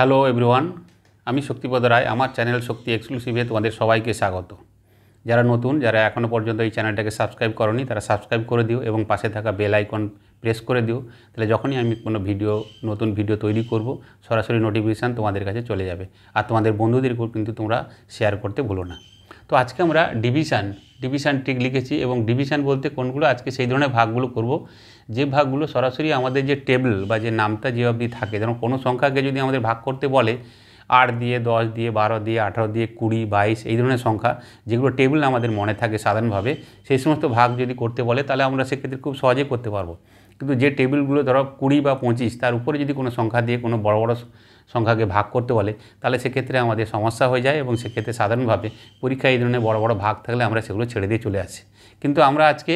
Hello everyone আমি শক্তিপদ রায় আমার channel শক্তি এক্সক্লুসিভে তোমাদের সবাইকে স্বাগত যারা নতুন যারা এখনও পর্যন্ত এই চ্যানেলটাকে সাবস্ক্রাইব করনি তারা সাবস্ক্রাইব করে দিও এবং পাশে থাকা বেল আইকন প্রেস করে দিও তাহলে যখনই আমি কোনো ভিডিও নতুন ভিডিও তৈরি করব সরাসরি নোটিফিকেশান তোমাদের কাছে চলে যাবে আর তোমাদের বন্ধুদেরকেও কিন্তু তোমরা শেয়ার করতে ভুলো না তো আজকে আমরা ডিভিশান ডিভিশান ট্রিক লিখেছি এবং ডিভিশান বলতে কোনগুলো আজকে সেই ধরনের ভাগগুলো করব যে ভাগগুলো সরাসরি আমাদের যে টেবিল বা যে নামটা যে অবধি থাকে যেমন কোনো সংখ্যাকে যদি আমাদের ভাগ করতে বলে আট দিয়ে দশ দিয়ে বারো দিয়ে আঠারো দিয়ে কুড়ি বাইশ এই ধরনের সংখ্যা যেগুলো টেবিল আমাদের মনে থাকে সাধারণভাবে সেই সমস্ত ভাগ যদি করতে বলে তাহলে আমরা সেক্ষেত্রে খুব সহজে করতে পারবো কিন্তু যে টেবিলগুলো ধরো কুড়ি বা পঁচিশ তার উপরে যদি কোনো সংখ্যা দিয়ে কোনো বড় বড় সংখ্যাকে ভাগ করতে বলে তাহলে সেক্ষেত্রে আমাদের সমস্যা হয়ে যায় এবং সেক্ষেত্রে সাধারণভাবে পরীক্ষায় এই ধরনের বড় বড় ভাগ থাকলে আমরা সেগুলো ছেড়ে দিয়ে চলে আসি কিন্তু আমরা আজকে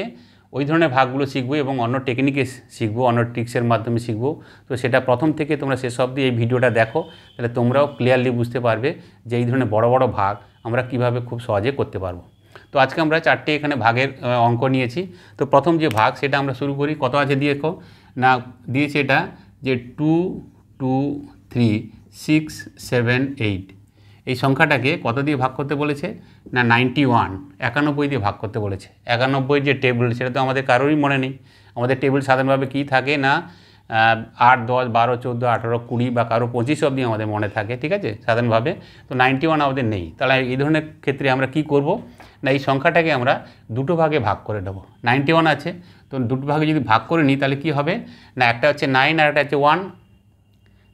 ওই ধরনের ভাগগুলো শিখবো এবং অন্য টেকনিকে শিখবো অন্য ট্রিক্সের মাধ্যমে শিখবো তো সেটা প্রথম থেকে তোমরা শেষ দিয়ে এই ভিডিওটা দেখো তাহলে তোমরাও ক্লিয়ারলি বুঝতে পারবে যে এই ধরনের বড় বড় ভাগ আমরা কিভাবে খুব সহজে করতে পারবো তো আজকে আমরা চারটি এখানে ভাগের অঙ্ক নিয়েছি তো প্রথম যে ভাগ সেটা আমরা শুরু করি কত আছে দিয়ে দেখো না দিয়েছে এটা যে two two three six seven eight এই সংখ্যাটাকে কত দিয়ে ভাগ করতে বলেছে না নাইনটি ওয়ান একানব্বই দিয়ে ভাগ করতে বলেছে একানব্বই যে টেবিল সেটা তো আমাদের কারোরই মনে নেই আমাদের টেবিল সাধারণভাবে কী থাকে না আট দশ বারো চোদ্দো আঠারো কুড়ি বা কারো পঁচিশ অবধি আমাদের মনে থাকে ঠিক আছে সাধারণভাবে তো নাইনটি ওয়ান আমাদের নেই তাহলে এই ধরনের ক্ষেত্রে আমরা কি করব না এই সংখ্যাটাকে আমরা দুটো ভাগে ভাগ করে দেবো নাইনটি ওয়ান আছে তো দুটো ভাগে যদি ভাগ করে নিই তাহলে কি হবে না একটা হচ্ছে নাইন আর একটা হচ্ছে ওয়ান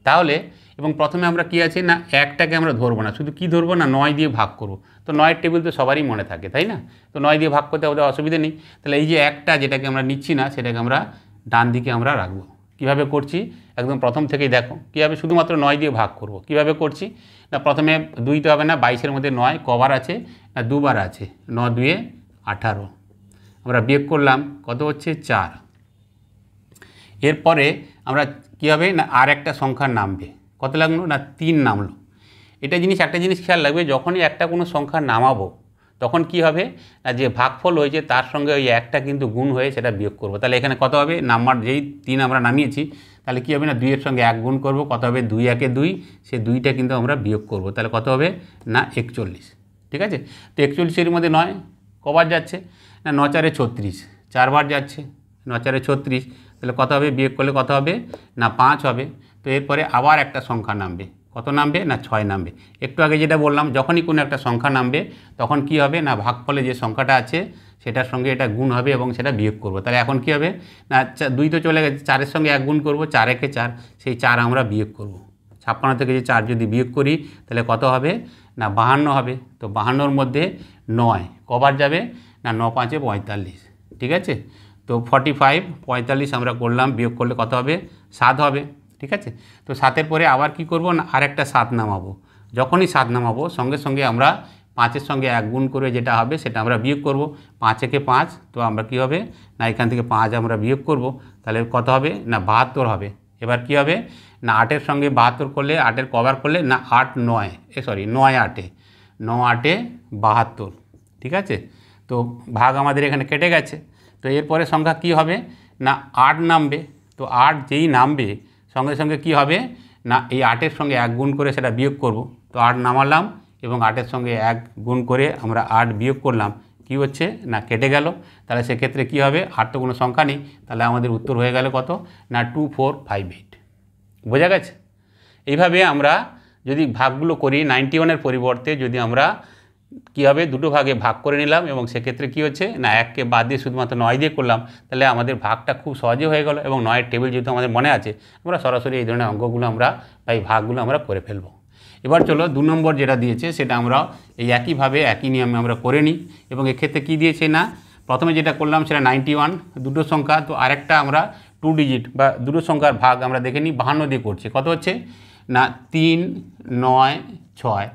তাহলে এবং প্রথমে আমরা কি আছে না একটাকে আমরা ধরবো না শুধু কি ধরবো না নয় দিয়ে ভাগ করবো তো নয়ের টেবিল তো সবারই মনে থাকে তাই না তো নয় দিয়ে ভাগ করতে আমাদের অসুবিধা নেই তাহলে এই যে একটা যেটাকে আমরা নিচ্ছি না সেটাকে আমরা ডান দিকে আমরা রাখবো কিভাবে করছি একদম প্রথম থেকেই দেখো কীভাবে শুধুমাত্র নয় দিয়ে ভাগ করব কিভাবে করছি না প্রথমে তো হবে না বাইশের মধ্যে নয় কবার আছে না দুবার আছে ন দুয়ে আঠারো আমরা বিয়োগ করলাম কত হচ্ছে চার এরপরে আমরা কীভাবে না আর একটা সংখ্যা নামবে কত লাগলো না তিন নামলো এটা জিনিস একটা জিনিস খেয়াল রাখবে যখনই একটা কোনো সংখ্যা নামাবো তখন কি হবে না যে ভাগফল হয়েছে তার সঙ্গে ওই একটা কিন্তু গুণ হয়ে সেটা বিয়োগ করব তাহলে এখানে কত হবে নাম্বার যেই তিন আমরা নামিয়েছি তাহলে কী হবে না দুইয়ের সঙ্গে এক গুণ করব কত হবে দুই একে দুই সে দুইটা কিন্তু আমরা বিয়োগ করব তাহলে কত হবে না একচল্লিশ ঠিক আছে তো একচল্লিশের মধ্যে নয় কবার যাচ্ছে না ন চারে ছত্রিশ চারবার যাচ্ছে ন চারে ছত্রিশ তাহলে কত হবে বিয়োগ করলে কত হবে না পাঁচ হবে তো এরপরে আবার একটা সংখ্যা নামবে কত নামবে না ছয় নামবে একটু আগে যেটা বললাম যখনই কোনো একটা সংখ্যা নামবে তখন কি হবে না ভাগফলে যে সংখ্যাটা আছে সেটার সঙ্গে এটা গুণ হবে এবং সেটা বিয়োগ করব তাহলে এখন কি হবে না দুই তো চলে গেছে চারের সঙ্গে এক গুণ করবো চার একে চার সেই চার আমরা বিয়োগ করব ছাপ্পান্ন থেকে যে চার যদি বিয়োগ করি তাহলে কত হবে না বাহান্ন হবে তো বাহান্নর মধ্যে নয় কবার যাবে না ন পাঁচে পঁয়তাল্লিশ ঠিক আছে তো ফর্টি ফাইভ পঁয়তাল্লিশ আমরা করলাম বিয়োগ করলে কত হবে সাত হবে ঠিক আছে তো সাতের পরে আবার কি করব না আর একটা সাত নামাবো যখনই সাত নামাবো সঙ্গে সঙ্গে আমরা পাঁচের সঙ্গে এক গুণ করে যেটা হবে সেটা আমরা বিয়োগ করব পাঁচ একে পাঁচ তো আমরা কি হবে না এখান থেকে পাঁচ আমরা বিয়োগ করব তাহলে কত হবে না বাহাত্তর হবে এবার কি হবে না আটের সঙ্গে বাহাত্তর করলে আটের কভার করলে না আট নয় এ সরি নয় আটে ন আটে বাহাত্তর ঠিক আছে তো ভাগ আমাদের এখানে কেটে গেছে তো এরপরে সংখ্যা কি হবে না আট নামবে তো আট যেই নামবে সঙ্গে সঙ্গে কি হবে না এই আটের সঙ্গে এক গুণ করে সেটা বিয়োগ করব তো আট নামালাম এবং আটের সঙ্গে এক গুণ করে আমরা আট বিয়োগ করলাম কি হচ্ছে না কেটে গেল তাহলে সেক্ষেত্রে কি হবে আট তো কোনো সংখ্যা নেই তাহলে আমাদের উত্তর হয়ে গেল কত না টু ফোর ফাইভ এইট বোঝা গেছে এইভাবে আমরা যদি ভাগগুলো করি নাইনটি ওয়ানের পরিবর্তে যদি আমরা কী হবে দুটো ভাগে ভাগ করে নিলাম এবং সেক্ষেত্রে কী হচ্ছে না এককে বাদ দিয়ে শুধুমাত্র নয় দিয়ে করলাম তাহলে আমাদের ভাগটা খুব সহজে হয়ে গেল এবং নয়ের টেবিল যেহেতু আমাদের মনে আছে আমরা সরাসরি এই ধরনের অঙ্কগুলো আমরা বা এই ভাগগুলো আমরা করে ফেলবো এবার চলো দু নম্বর যেটা দিয়েছে সেটা আমরা এই একইভাবে একই নিয়মে আমরা করে নিই এবং এক্ষেত্রে কী দিয়েছে না প্রথমে যেটা করলাম সেটা নাইনটি ওয়ান দুটো সংখ্যা তো আরেকটা আমরা টু ডিজিট বা দুটো সংখ্যার ভাগ আমরা দেখে নিই বাহান্ন দিয়ে করছি কত হচ্ছে না তিন নয় ছয়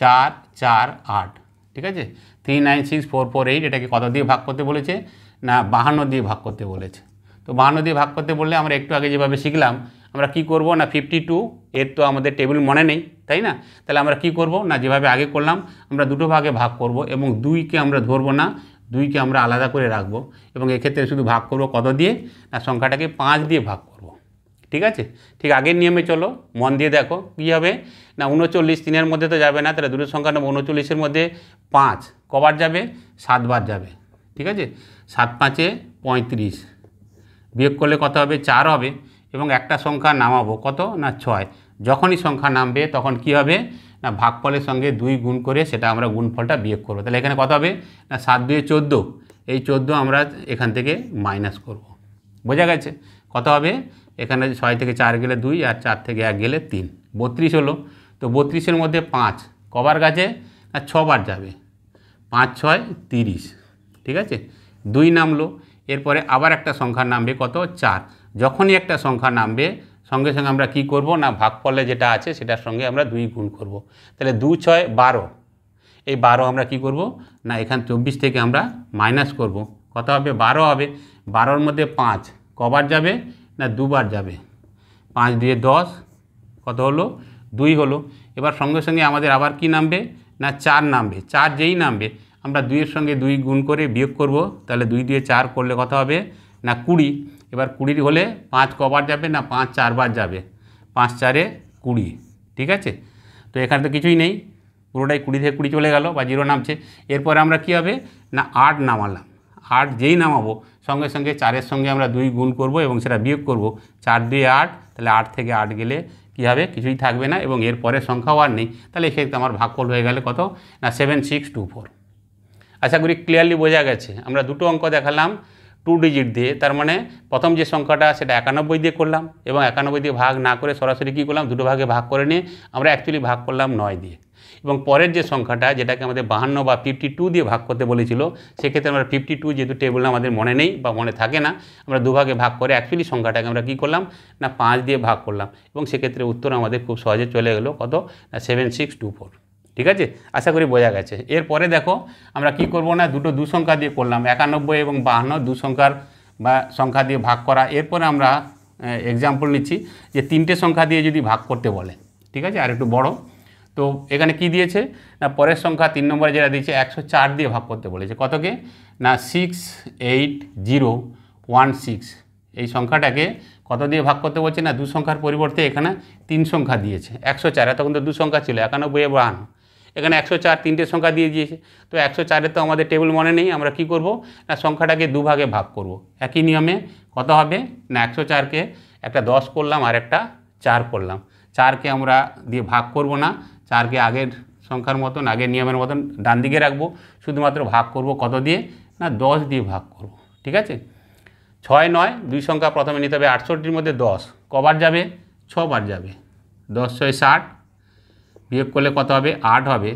চার চার আট ঠিক আছে three nine six four four eight এটাকে কত দিয়ে ভাগ করতে বলেছে না বাহান্ন দিয়ে ভাগ করতে বলেছে তো বাহান্ন দিয়ে ভাগ করতে বললে আমরা একটু আগে যেভাবে শিখলাম আমরা কি করব না ফিফটি টু এর তো আমাদের টেবিল মনে নেই তাই না তাহলে আমরা কি করব না যেভাবে আগে করলাম আমরা দুটো ভাগে ভাগ করব এবং দুইকে আমরা ধরবো না দুইকে আমরা আলাদা করে রাখবো এবং এক্ষেত্রে শুধু ভাগ করব কত দিয়ে না সংখ্যাটাকে পাঁচ দিয়ে ভাগ করব ঠিক আছে ঠিক আগের নিয়মে চলো মন দিয়ে দেখো কী হবে না উনচল্লিশ তিনের মধ্যে তো যাবে না তাহলে দুটো সংখ্যা নেবো উনচল্লিশের মধ্যে পাঁচ কবার যাবে সাতবার যাবে ঠিক আছে সাত পাঁচে পঁয়ত্রিশ বিয়োগ করলে কত হবে চার হবে এবং একটা সংখ্যা নামাবো কত না ছয় যখনই সংখ্যা নামবে তখন কি হবে না ভাগফলের সঙ্গে দুই গুণ করে সেটা আমরা গুণফলটা বিয়োগ করবো তাহলে এখানে কত হবে না সাত দুয়ে চোদ্দো এই চোদ্দো আমরা এখান থেকে মাইনাস করব বোঝা গেছে কত হবে এখানে ছয় থেকে চার গেলে দুই আর চার থেকে এক গেলে তিন বত্রিশ হলো তো বত্রিশের মধ্যে পাঁচ কবার গাছে না ছবার যাবে পাঁচ ছয় তিরিশ ঠিক আছে দুই নামলো এরপরে আবার একটা সংখ্যা নামবে কত চার যখনই একটা সংখ্যা নামবে সঙ্গে সঙ্গে আমরা কি করব না ভাগফলে যেটা আছে সেটার সঙ্গে আমরা দুই গুণ করব। তাহলে দু ছয় বারো এই বারো আমরা কি করব না এখান চব্বিশ থেকে আমরা মাইনাস করব। কত হবে বারো হবে বারোর মধ্যে পাঁচ কবার যাবে না দুবার যাবে পাঁচ দিয়ে দশ কত হলো দুই হলো এবার সঙ্গে সঙ্গে আমাদের আবার কি নামবে না চার নামবে চার যেই নামবে আমরা দুইয়ের সঙ্গে দুই গুণ করে বিয়োগ করব তাহলে দুই দিয়ে চার করলে কত হবে না কুড়ি এবার কুড়ির হলে পাঁচ কবার যাবে না পাঁচ চারবার যাবে পাঁচ চারে কুড়ি ঠিক আছে তো এখানে তো কিছুই নেই পুরোটাই কুড়ি থেকে কুড়ি চলে গেল বা জিরো নামছে এরপরে আমরা কি হবে না আট নামালাম আট যেই নামাবো সঙ্গে সঙ্গে চারের সঙ্গে আমরা দুই গুণ করব এবং সেটা বিয়োগ করব চার দিয়ে আট তাহলে আট থেকে আট গেলে কী হবে কিছুই থাকবে না এবং এর পরের সংখ্যাও আর নেই তাহলে এক্ষেত্রে আমার ভাগফল হয়ে গেলে কত না সেভেন সিক্স টু ফোর আশা করি ক্লিয়ারলি বোঝা গেছে আমরা দুটো অঙ্ক দেখালাম টু ডিজিট দিয়ে তার মানে প্রথম যে সংখ্যাটা সেটা একানব্বই দিয়ে করলাম এবং একানব্বই দিয়ে ভাগ না করে সরাসরি কী করলাম দুটো ভাগে ভাগ করে নিয়ে আমরা অ্যাকচুয়ালি ভাগ করলাম নয় দিয়ে এবং পরের যে সংখ্যাটা যেটাকে আমাদের বাহান্ন বা ফিফটি টু দিয়ে ভাগ করতে বলেছিল সেক্ষেত্রে আমরা ফিফটি টু যেহেতু টেবিল আমাদের মনে নেই বা মনে থাকে না আমরা দুভাগে ভাগ করে অ্যাকচুয়ালি সংখ্যাটাকে আমরা কী করলাম না পাঁচ দিয়ে ভাগ করলাম এবং সেক্ষেত্রে উত্তর আমাদের খুব সহজে চলে গেলো কত না সেভেন সিক্স টু ফোর ঠিক আছে আশা করি বোঝা গেছে এরপরে দেখো আমরা কি করব না দুটো দু সংখ্যা দিয়ে করলাম একানব্বই এবং বাহান্ন দু সংখ্যার বা সংখ্যা দিয়ে ভাগ করা এরপরে আমরা এক্সাম্পল নিচ্ছি যে তিনটে সংখ্যা দিয়ে যদি ভাগ করতে বলে ঠিক আছে আর একটু বড় তো এখানে কি দিয়েছে না পরের সংখ্যা তিন নম্বরে যেটা দিয়েছে একশো চার দিয়ে ভাগ করতে বলেছে কতকে না six eight zero one six এই সংখ্যাটাকে কত দিয়ে ভাগ করতে বলছে না দু সংখ্যার পরিবর্তে এখানে তিন সংখ্যা দিয়েছে একশো চার তখন তো দু সংখ্যা ছিল একানব্বই বাহান্ন এখানে একশো চার তিনটে সংখ্যা দিয়ে দিয়েছে তো একশো চারের তো আমাদের টেবিল মনে নেই আমরা কি করব না সংখ্যাটাকে দুভাগে ভাগ করব একই নিয়মে কত হবে না একশো চারকে একটা দশ করলাম আর একটা চার করলাম চারকে আমরা দিয়ে ভাগ করব না চারকে আগের সংখ্যার মতন আগের নিয়মের মতন ডান দিকে রাখবো শুধুমাত্র ভাগ করব কত দিয়ে না দশ দিয়ে ভাগ করব ঠিক আছে ছয় নয় দুই সংখ্যা প্রথমে নিতে হবে আটষট্টির মধ্যে দশ কবার যাবে ছবার যাবে দশ ছয় ষাট বিয়োগ করলে কত হবে আট হবে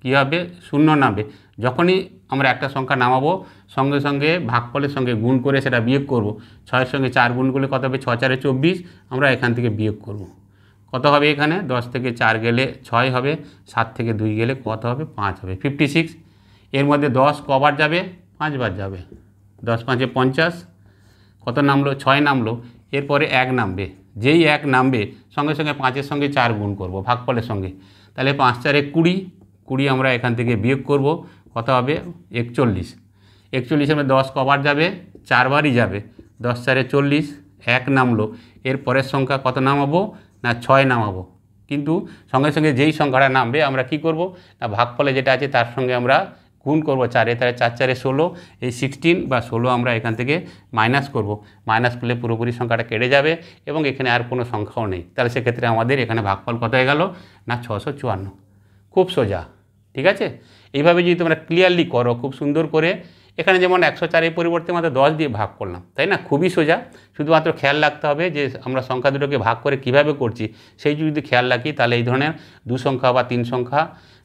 কী হবে শূন্য নামবে যখনই আমরা একটা সংখ্যা নামাবো সঙ্গে সঙ্গে ভাগ ফলের সঙ্গে গুণ করে সেটা বিয়োগ করব ছয়ের সঙ্গে চার গুণ করলে কত হবে ছ চারে চব্বিশ আমরা এখান থেকে বিয়োগ করবো কত হবে এখানে দশ থেকে চার গেলে ছয় হবে সাত থেকে দুই গেলে কত হবে পাঁচ হবে ফিফটি সিক্স এর মধ্যে দশ কবার যাবে পাঁচবার যাবে দশ পাঁচে পঞ্চাশ কত নামলো ছয় নামলো এরপরে এক নামবে যেই এক নামবে সঙ্গে সঙ্গে পাঁচের সঙ্গে চার গুণ করব ভাগফলের সঙ্গে তাহলে পাঁচ চারে কুড়ি কুড়ি আমরা এখান থেকে বিয়োগ করব কত হবে একচল্লিশ একচল্লিশের মধ্যে দশ কবার যাবে চারবারই যাবে দশ চারে চল্লিশ এক নামলো এর পরের সংখ্যা কত নামাবো না ছয় নামাবো কিন্তু সঙ্গে সঙ্গে যেই সংখ্যাটা নামবে আমরা কি করব না ভাগফলে যেটা আছে তার সঙ্গে আমরা গুণ করব চারে তাহলে চার চারে ষোলো এই সিক্সটিন বা ষোলো আমরা এখান থেকে মাইনাস করব মাইনাস করলে পুরোপুরি সংখ্যাটা কেটে যাবে এবং এখানে আর কোনো সংখ্যাও নেই তাহলে সেক্ষেত্রে আমাদের এখানে ভাগফল কত হয়ে গেল না ছশো চুয়ান্ন খুব সোজা ঠিক আছে এইভাবে যদি তোমরা ক্লিয়ারলি করো খুব সুন্দর করে এখানে যেমন একশো চারের পরিবর্তে মাত্র দশ দিয়ে ভাগ করলাম তাই না খুবই সোজা শুধুমাত্র খেয়াল রাখতে হবে যে আমরা সংখ্যা দুটোকে ভাগ করে কিভাবে করছি সেই যদি খেয়াল রাখি তাহলে এই ধরনের দু সংখ্যা বা তিন সংখ্যা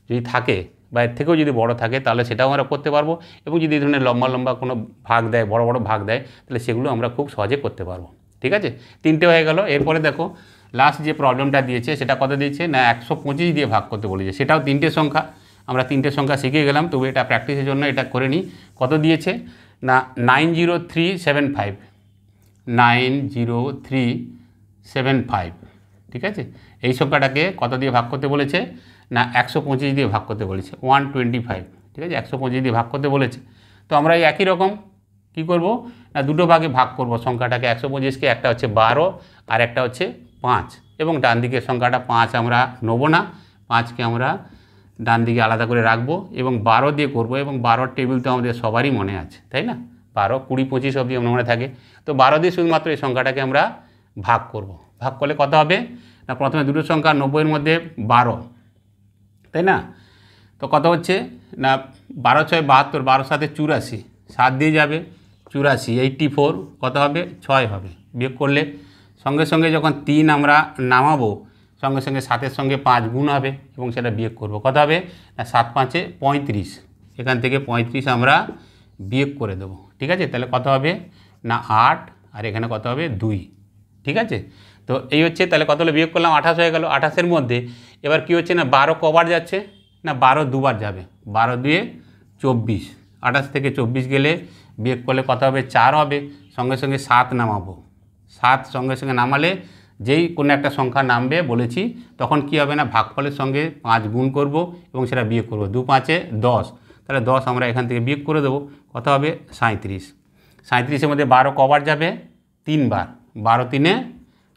যদি থাকে বা এর থেকেও যদি বড় থাকে তাহলে সেটাও আমরা করতে পারবো এবং যদি এই ধরনের লম্বা লম্বা কোনো ভাগ দেয় বড় বড় ভাগ দেয় তাহলে সেগুলো আমরা খুব সহজে করতে পারবো ঠিক আছে তিনটে হয়ে গেল এরপরে দেখো লাস্ট যে প্রবলেমটা দিয়েছে সেটা কত দিয়েছে না একশো দিয়ে ভাগ করতে বলেছে সেটাও তিনটে সংখ্যা আমরা তিনটে সংখ্যা শিখে গেলাম তবু এটা প্র্যাকটিসের জন্য এটা করে নিই কত দিয়েছে না nine zero three seven five nine zero three seven five ঠিক আছে এই সংখ্যাটাকে কত দিয়ে ভাগ করতে বলেছে না একশো পঁচিশ দিয়ে ভাগ করতে বলেছে ওয়ান টোয়েন্টি ফাইভ ঠিক আছে একশো পঁচিশ দিয়ে ভাগ করতে বলেছে তো আমরা এই একই রকম কি করব না দুটো ভাগে ভাগ করব সংখ্যাটাকে একশো পঁচিশকে একটা হচ্ছে বারো আর একটা হচ্ছে পাঁচ এবং ডান দিকের সংখ্যাটা পাঁচ আমরা নেবো না পাঁচকে আমরা ডান দিকে আলাদা করে রাখবো এবং বারো দিয়ে করব এবং বারোর টেবিল তো আমাদের সবারই মনে আছে তাই না বারো কুড়ি পঁচিশ অবধি আমরা মনে থাকে তো বারো দিয়ে শুধুমাত্র এই সংখ্যাটাকে আমরা ভাগ করব। ভাগ করলে কত হবে না প্রথমে দুটো সংখ্যা নব্বইয়ের মধ্যে বারো তাই না তো কত হচ্ছে না বারো ছয় বাহাত্তর বারো সাথে চুরাশি সাত দিয়ে যাবে চুরাশি এইটটি ফোর কত হবে ছয় হবে বিয়োগ করলে সঙ্গে সঙ্গে যখন তিন আমরা নামাবো সঙ্গে সঙ্গে সাতের সঙ্গে পাঁচ গুণ হবে এবং সেটা বিয়োগ করব কত হবে না সাত পাঁচে পঁয়ত্রিশ এখান থেকে পঁয়ত্রিশ আমরা বিয়োগ করে দেবো ঠিক আছে তাহলে কত হবে না আট আর এখানে কত হবে দুই ঠিক আছে তো এই হচ্ছে তাহলে কত হলে বিয়োগ করলাম আঠাশ হয়ে গেল আঠাশের মধ্যে এবার কি হচ্ছে না বারো কবার যাচ্ছে না বারো দুবার যাবে বারো দুয়ে চব্বিশ আঠাশ থেকে চব্বিশ গেলে বিয়োগ করলে কত হবে চার হবে সঙ্গে সঙ্গে সাত নামাবো সাত সঙ্গে সঙ্গে নামালে যেই কোনো একটা সংখ্যা নামবে বলেছি তখন কি হবে না ভাগফলের সঙ্গে পাঁচ গুণ করব এবং সেটা বিয়োগ করব দু পাঁচে দশ তাহলে দশ আমরা এখান থেকে বিয়োগ করে দেবো কত হবে সাঁত্রিশ সাঁত্রিশের মধ্যে বারো কবার যাবে তিনবার বারো তিনে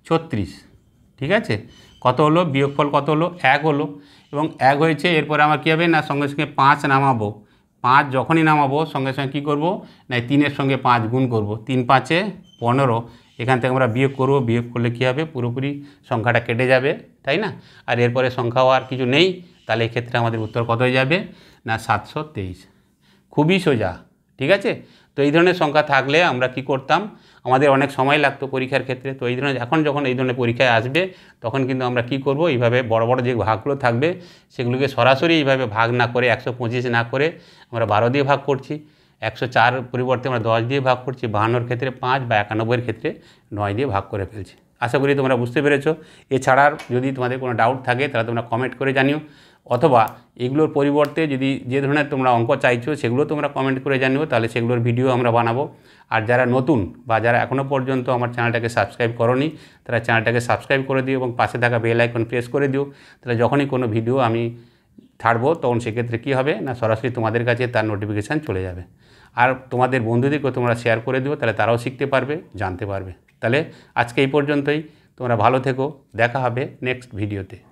ছত্রিশ ঠিক আছে কত হলো বিয়োগফল কত হলো এক হলো এবং এক হয়েছে এরপরে আমার কী হবে না সঙ্গে সঙ্গে পাঁচ নামাবো পাঁচ যখনই নামাবো সঙ্গে সঙ্গে কী করবো না তিনের সঙ্গে পাঁচ গুণ করব তিন পাঁচে পনেরো এখান থেকে আমরা বিয়োগ করব বিয়োগ করলে কী হবে পুরোপুরি সংখ্যাটা কেটে যাবে তাই না আর এরপরে সংখ্যাও আর কিছু নেই তাহলে এক্ষেত্রে আমাদের উত্তর কত হয়ে যাবে না সাতশো তেইশ খুবই সোজা ঠিক আছে তো এই ধরনের সংখ্যা থাকলে আমরা কি করতাম আমাদের অনেক সময় লাগতো পরীক্ষার ক্ষেত্রে তো এই ধরনের এখন যখন এই ধরনের পরীক্ষায় আসবে তখন কিন্তু আমরা কি করব এইভাবে বড় বড় যে ভাগগুলো থাকবে সেগুলোকে সরাসরি এইভাবে ভাগ না করে একশো না করে আমরা বারো দিয়ে ভাগ করছি একশো চার পরিবর্তে আমরা দশ দিয়ে ভাগ করছি বাহান্নর ক্ষেত্রে পাঁচ বা একানব্বইয়ের ক্ষেত্রে নয় দিয়ে ভাগ করে ফেলছি আশা করি তোমরা বুঝতে পেরেছো এছাড়া যদি তোমাদের কোনো ডাউট থাকে তাহলে তোমরা কমেন্ট করে জানিও অথবা এগুলোর পরিবর্তে যদি যে ধরনের তোমরা অঙ্ক চাইছো সেগুলো তোমরা কমেন্ট করে জানিও তাহলে সেগুলোর ভিডিও আমরা বানাবো আর যারা নতুন বা যারা এখনও পর্যন্ত আমার চ্যানেলটাকে সাবস্ক্রাইব করনি তারা চ্যানেলটাকে সাবস্ক্রাইব করে দিও এবং পাশে থাকা বেল আইকন প্রেস করে দিও তাহলে যখনই কোনো ভিডিও আমি ছাড়বো তখন সেক্ষেত্রে কী হবে না সরাসরি তোমাদের কাছে তার নোটিফিকেশান চলে যাবে আর তোমাদের বন্ধুদেরকেও তোমরা শেয়ার করে দেবো তাহলে তারাও শিখতে পারবে জানতে পারবে তাহলে আজকে এই পর্যন্তই তোমরা ভালো থেকো দেখা হবে নেক্সট ভিডিওতে